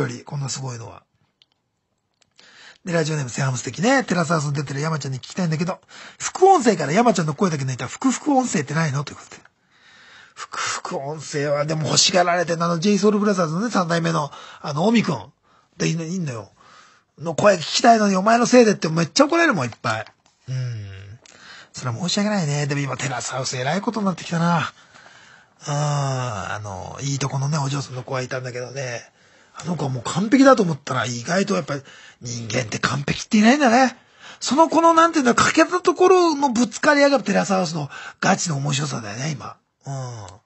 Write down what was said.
より、こんなすごいのは。で、ラジオネームセハムス的ね。テラスハウスに出てる山ちゃんに聞きたいんだけど、副音声から山ちゃんの声だけ抜いたら、副々音声ってないのということで。副々音声は、でも欲しがられてるあの、ジェイソールブラザーズのね、三代目の、あの、オミくん。で、いいのいいよ。の声聞きたいのにお前のせいでってめっちゃ怒られるもん、いっぱい。うん。それは申し訳ないね。でも今、テラスハウス偉いことになってきたな。うん、あの、いいとこのね、お嬢さんの子はいたんだけどね。あの子はもう完璧だと思ったら意外とやっぱり人間って完璧っていないんだね。その子のなんていうんだ、欠けたところのぶつかり合いがテラスハウスのガチの面白さだよね、今。うん。